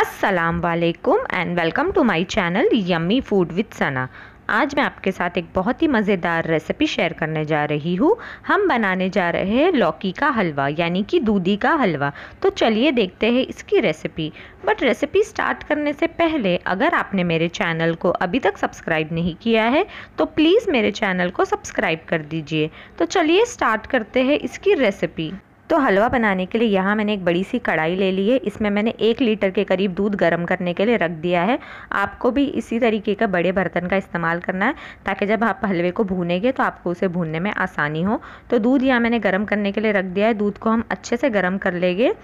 अस्सलाम वालेकुम and welcome to my channel yummy food with Sana आज मैं आपके साथ एक बहुत ही मज़ेदार रेसिपी शेयर करने जा रही हूँ हम बनाने जा रहे हैं लौकी का हलवा यानी कि दूधी का हलवा तो चलिए देखते हैं इसकी रेसिपी बट रेसिपी स्टार्ट करने से पहले अगर आपने मेरे चैनल को अभी तक सब्सक्राइब नहीं किया है तो प्लीज़ मेरे चैनल को सब्सक्राइब कर दीजिए तो चलिए स्टार्ट करते हैं इसकी रेसिपी तो हलवा बनाने के लिए यहाँ मैंने एक बड़ी सी कढ़ाई ले ली है इसमें मैंने एक लीटर के करीब दूध गर्म करने के लिए रख दिया है आपको भी इसी तरीके का बड़े बर्तन का इस्तेमाल करना है ताकि जब आप हलवे को भूनेंगे तो आपको उसे भूनने में आसानी हो तो दूध यहाँ मैंने गर्म करने के लिए रख दिया है दूध को हम अच्छे से गर्म कर लेंगे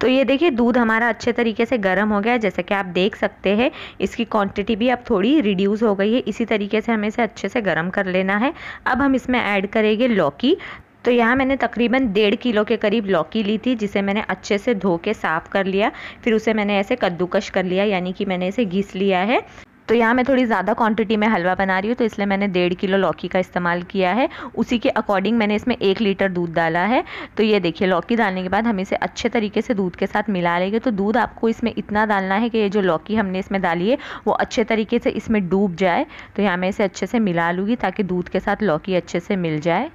तो ये देखिए दूध हमारा अच्छे तरीके से गर्म हो गया है जैसे कि आप देख सकते हैं इसकी क्वांटिटी भी अब थोड़ी रिड्यूस हो गई है इसी तरीके से हमें इसे अच्छे से गर्म कर लेना है अब हम इसमें ऐड करेंगे लौकी तो यहाँ मैंने तकरीबन डेढ़ किलो के करीब लौकी ली थी जिसे मैंने अच्छे से धो के साफ़ कर लिया फिर उसे मैंने ऐसे कद्दूकश कर लिया यानी कि मैंने इसे घिस लिया है तो यहाँ मैं थोड़ी ज़्यादा क्वांटिटी में हलवा बना रही हूँ तो इसलिए मैंने डेढ़ किलो लौकी का इस्तेमाल किया है उसी के अकॉर्डिंग मैंने इसमें एक लीटर दूध डाला है तो ये देखिए लौकी डालने के बाद हम इसे अच्छे तरीके से दूध के साथ मिला लेंगे तो दूध आपको इसमें इतना डालना है कि ये जो लौकी हमने इसमें डाली है वो अच्छे तरीके से इसमें डूब जाए तो यहाँ मैं इसे अच्छे से मिला लूँगी ताकि दूध के साथ लौकी अच्छे से मिल जाए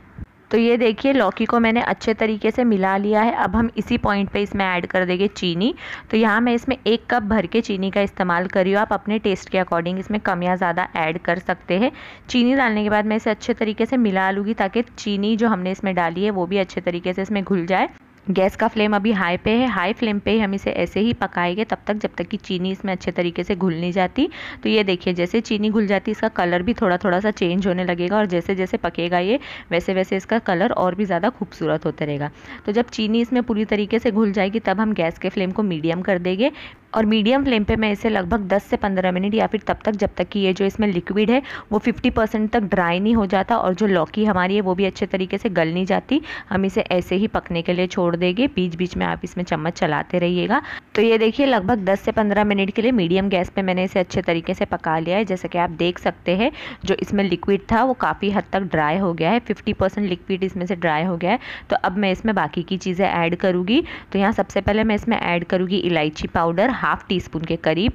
तो ये देखिए लौकी को मैंने अच्छे तरीके से मिला लिया है अब हम इसी पॉइंट पे इसमें ऐड कर देंगे चीनी तो यहाँ मैं इसमें एक कप भर के चीनी का इस्तेमाल कर रही हूँ आप अपने टेस्ट के अकॉर्डिंग इसमें कम या ज़्यादा ऐड कर सकते हैं चीनी डालने के बाद मैं इसे अच्छे तरीके से मिला लूँगी ताकि चीनी जो हमने इसमें डाली है वो भी अच्छे तरीके से इसमें घुल जाए गैस का फ्लेम अभी हाई पे है हाई फ्लेम पे ही हम इसे ऐसे ही पकाएंगे तब तक जब तक कि चीनी इसमें अच्छे तरीके से घुल नहीं जाती तो ये देखिए जैसे चीनी घुल जाती इसका कलर भी थोड़ा थोड़ा सा चेंज होने लगेगा और जैसे जैसे पकेगा ये वैसे वैसे इसका कलर और भी ज़्यादा खूबसूरत होता रहेगा तो जब चीनी इसमें पूरी तरीके से घुल जाएगी तब हम गैस के फ्लेम को मीडियम कर देंगे और मीडियम फ्लेम पे मैं इसे लगभग 10 से 15 मिनट या फिर तब तक जब तक कि ये जो इसमें लिक्विड है वो 50 परसेंट तक ड्राई नहीं हो जाता और जो लौकी हमारी है वो भी अच्छे तरीके से गल नहीं जाती हम इसे ऐसे ही पकने के लिए छोड़ देंगे बीच बीच में आप इसमें चम्मच चलाते रहिएगा तो ये देखिए लगभग दस से पंद्रह मिनट के लिए मीडियम गैस पर मैंने इसे अच्छे तरीके से पका लिया है जैसे कि आप देख सकते हैं जो इसमें लिक्विड था वो काफ़ी हद तक ड्राई हो गया है फिफ्टी लिक्विड इसमें से ड्राई हो गया है तो अब मैं इसमें बाकी की चीज़ें ऐड करूँगी तो यहाँ सबसे पहले मैं इसमें ऐड करूँगी इलायची पाउडर हाफ़ टी स्पून के करीब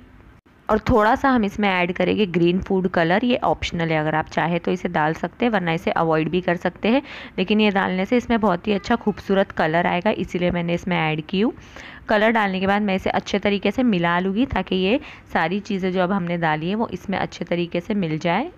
और थोड़ा सा हम इसमें ऐड करेंगे ग्रीन फूड कलर ये ऑप्शनल है अगर आप चाहे तो इसे डाल सकते हैं वरना इसे अवॉइड भी कर सकते हैं लेकिन ये डालने से इसमें बहुत ही अच्छा खूबसूरत कलर आएगा इसीलिए मैंने इसमें ऐड की हूँ कलर डालने के बाद मैं इसे अच्छे तरीके से मिला लूँगी ताकि ये सारी चीज़ें जो अब हमने डाली है वो इसमें अच्छे तरीके से मिल जाए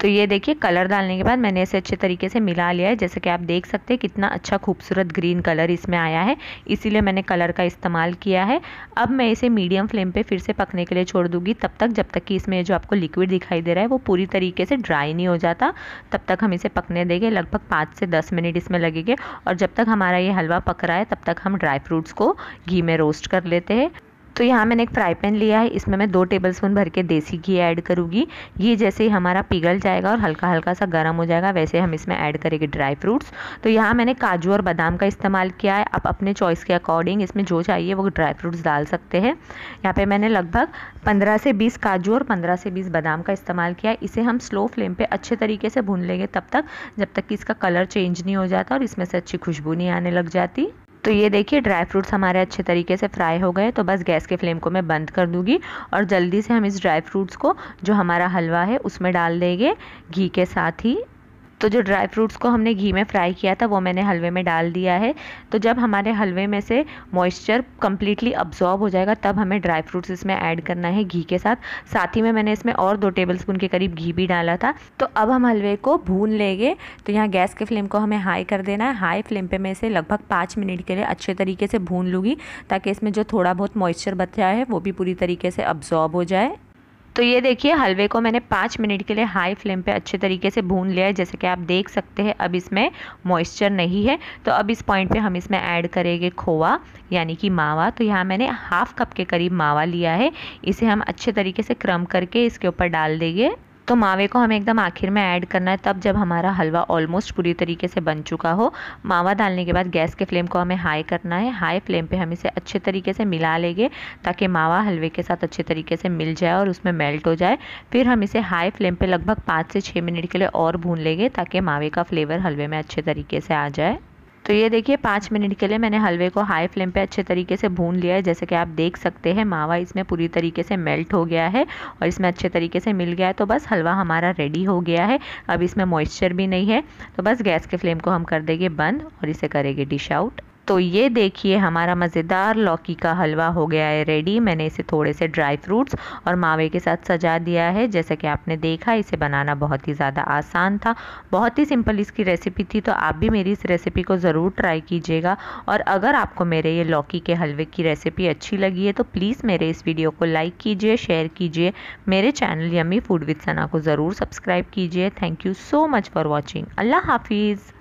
तो ये देखिए कलर डालने के बाद मैंने इसे अच्छे तरीके से मिला लिया है जैसे कि आप देख सकते हैं कितना अच्छा खूबसूरत ग्रीन कलर इसमें आया है इसीलिए मैंने कलर का इस्तेमाल किया है अब मैं इसे मीडियम फ्लेम पे फिर से पकने के लिए छोड़ दूंगी तब तक जब तक कि इसमें जो आपको लिक्विड दिखाई दे रहा है वो पूरी तरीके से ड्राई नहीं हो जाता तब तक हम इसे पकने देंगे लगभग पाँच से दस मिनट इसमें लगेंगे और जब तक हमारा ये हलवा पक रहा है तब तक हम ड्राई फ्रूट्स को घी में रोस्ट कर लेते हैं तो यहाँ मैंने एक फ्राई पैन लिया है इसमें मैं दो टेबल स्पून भर के देसी घी ऐड करूँगी ये जैसे ही हमारा पिघल जाएगा और हल्का हल्का सा गर्म हो जाएगा वैसे हम इसमें ऐड करेंगे ड्राई फ्रूट्स तो यहाँ मैंने काजू और बादाम का इस्तेमाल किया है आप अपने चॉइस के अकॉर्डिंग इसमें जो चाहिए वो ड्राई फ्रूट्स डाल सकते हैं यहाँ पर मैंने लगभग पंद्रह से बीस काजू और पंद्रह से बीस बादाम का इस्तेमाल किया है इसे हम स्लो फ्लेम पर अच्छे तरीके से भून लेंगे तब तक जब तक कि इसका कलर चेंज नहीं हो जाता और इसमें से अच्छी खुशबू नहीं आने लग जाती तो ये देखिए ड्राई फ्रूट्स हमारे अच्छे तरीके से फ्राई हो गए तो बस गैस के फ्लेम को मैं बंद कर दूँगी और जल्दी से हम इस ड्राई फ्रूट्स को जो हमारा हलवा है उसमें डाल देंगे घी के साथ ही तो जो ड्राई फ्रूट्स को हमने घी में फ्राई किया था वो मैंने हलवे में डाल दिया है तो जब हमारे हलवे में से मॉइस्चर कम्प्लीटली अब्जॉर्ब हो जाएगा तब हमें ड्राई फ्रूट्स इसमें ऐड करना है घी के साथ साथ ही में मैंने इसमें और दो टेबल स्पून के करीब घी भी डाला था तो अब हम हलवे को भून लेंगे तो यहाँ गैस के फ्लेम को हमें हाई कर देना है हाई फ्लेम पर मैं इसे लगभग पाँच मिनट के लिए अच्छे तरीके से भून लूँगी ताकि इसमें जो थोड़ा बहुत मॉइस्चर बचा है वो भी पूरी तरीके से अब्जॉर्ब हो जाए तो ये देखिए हलवे को मैंने पाँच मिनट के लिए हाई फ्लेम पे अच्छे तरीके से भून लिया है जैसे कि आप देख सकते हैं अब इसमें मॉइस्चर नहीं है तो अब इस पॉइंट पे हम इसमें ऐड करेंगे खोवा यानी कि मावा तो यहाँ मैंने हाफ कप के करीब मावा लिया है इसे हम अच्छे तरीके से क्रम करके इसके ऊपर डाल देंगे तो मावे को हमें एकदम आखिर में ऐड करना है तब जब हमारा हलवा ऑलमोस्ट पूरी तरीके से बन चुका हो मावा डालने के बाद गैस के फ्लेम को हमें हाई करना है हाई फ्लेम पे हम इसे अच्छे तरीके से मिला लेंगे ताकि मावा हलवे के साथ अच्छे तरीके से मिल जाए और उसमें मेल्ट हो जाए फिर हम इसे हाई फ्लेम पर लगभग पाँच से छः मिनट के लिए और भून लेंगे ताकि मावे का फ्लेवर हलवे में अच्छे तरीके से आ जाए तो ये देखिए पाँच मिनट के लिए मैंने हलवे को हाई फ्लेम पे अच्छे तरीके से भून लिया है जैसे कि आप देख सकते हैं मावा इसमें पूरी तरीके से मेल्ट हो गया है और इसमें अच्छे तरीके से मिल गया है तो बस हलवा हमारा रेडी हो गया है अब इसमें मॉइस्चर भी नहीं है तो बस गैस के फ्लेम को हम कर देंगे बंद और इसे करेंगे डिश आउट तो ये देखिए हमारा मज़ेदार लौकी का हलवा हो गया है रेडी मैंने इसे थोड़े से ड्राई फ्रूट्स और मावे के साथ सजा दिया है जैसा कि आपने देखा इसे बनाना बहुत ही ज़्यादा आसान था बहुत ही सिंपल इसकी रेसिपी थी तो आप भी मेरी इस रेसिपी को ज़रूर ट्राई कीजिएगा और अगर आपको मेरे ये लौकी के हलवे की रेसिपी अच्छी लगी है तो प्लीज़ मेरे इस वीडियो को लाइक कीजिए शेयर कीजिए मेरे channel yummy food with Sana को ज़रूर सब्सक्राइब कीजिए thank you so much for watching अल्लाह हाफिज़